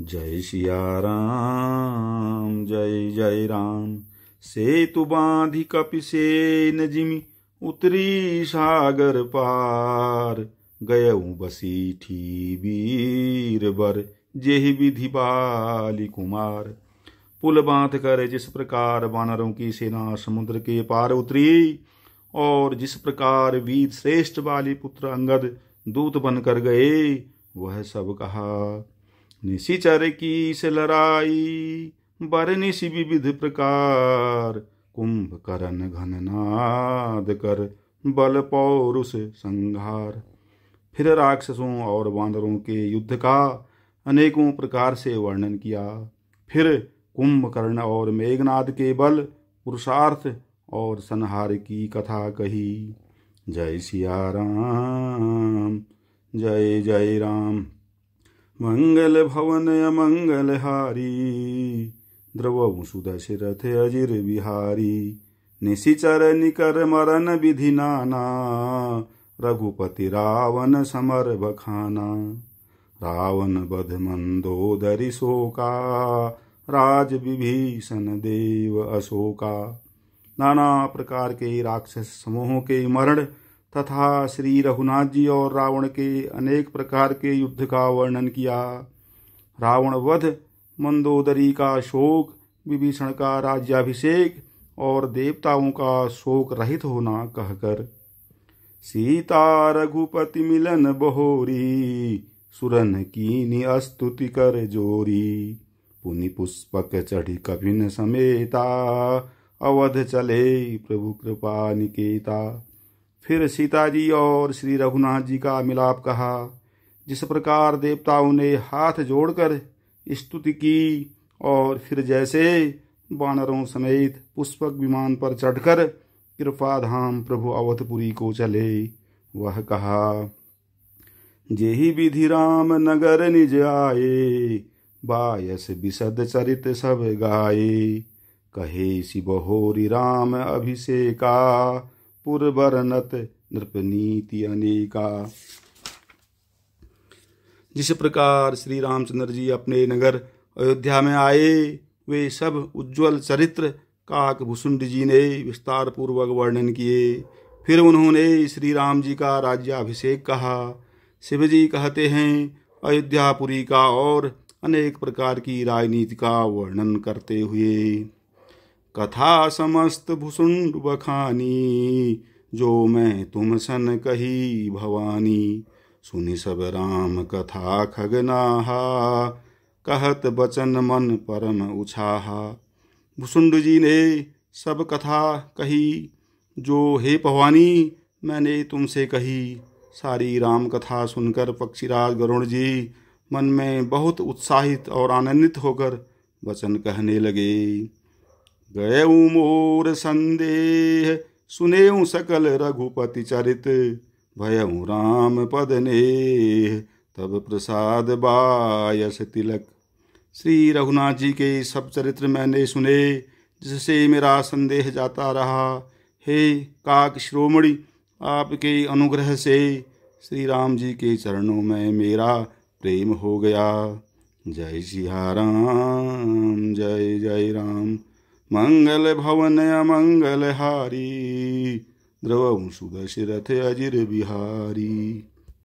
जय सिया राम जय जय राम से तु बांधि कपि से नजिमी उतरी सागर पार गय बसीठी वीर बर जेहि विधि बाली कुमार पुल बांध कर जिस प्रकार वानरों की सेना समुद्र के पार उतरी और जिस प्रकार वीर श्रेष्ठ बाली पुत्र अंगद दूत बनकर गए वह सब कहा निशिचर की लड़ाई बर निशि विविध प्रकार कुंभकरण नाद कर बल पौरुष संहार फिर राक्षसों और बांदरों के युद्ध का अनेकों प्रकार से वर्णन किया फिर कुंभकर्ण और मेघनाद के बल पुरुषार्थ और संहार की कथा कही जय सिया राम जय जय राम मंगल भवन हारी द्रव सुधा शिरथ अजिर बिहारी निशिचर निकर मरण विधि नाना रघुपति रावण समर बखाना रावण बध मंदोदरी शोका राज विभीषण देव अशोका नाना प्रकार के राक्षस समूहों के मरण तथा श्री रघुनाथ जी और रावण के अनेक प्रकार के युद्ध का वर्णन किया रावण वध मंदोदरी का शोक विभीषण का राज्याभिषेक और देवताओं का शोक रहित होना कहकर सीता रघुपति मिलन बहोरी सुरन की अस्तुति कर जोरी पुनि पुष्पक चढ़ी कभी समेता अवध चले प्रभु कृपा निकेता फिर सीता जी और श्री रघुनाथ जी का मिलाप कहा जिस प्रकार देवताओं ने हाथ जोड़कर स्तुति की और फिर जैसे बानरों समेत पुष्पक विमान पर चढ़कर कृपाधाम प्रभु अवधपुरी को चले वह कहा जे ही विधि राम नगर निज आए बायस विशद चरित सब गाए कहे शिव बहोरी राम अभिषेका पुरवरनत नृपनीति अनेका जिस प्रकार श्री रामचंद्र जी अपने नगर अयोध्या में आए वे सब उज्जवल चरित्र काकभूषुंड जी ने विस्तार पूर्वक वर्णन किए फिर उन्होंने श्री राम जी का राज्याभिषेक कहा शिव जी कहते हैं अयोध्यापुरी का और अनेक प्रकार की राजनीति का वर्णन करते हुए कथा समस्त भुसुंड बखानी जो मैं तुम सन कही भवानी सुनि सब राम कथा खगनाहा कहत बचन मन परम उछाहा भुसुंड जी ने सब कथा कही जो हे भवानी मैंने तुमसे कही सारी राम कथा सुनकर पक्षीराज गरुण जी मन में बहुत उत्साहित और आनंदित होकर वचन कहने लगे गय मोर संदेह सुने सकल रघुपति चरित भयऊ राम पद नेह तब प्रसाद बायस तिलक श्री रघुनाथ जी के सब चरित्र मैंने सुने जिससे मेरा संदेह जाता रहा हे काक श्रोमणि आपके अनुग्रह से श्री राम जी के चरणों में मेरा प्रेम हो गया जय सिया राम जय जय राम मंगल भवन अमंगल हारी द्रवं सुदशरथ अजिर बिहारी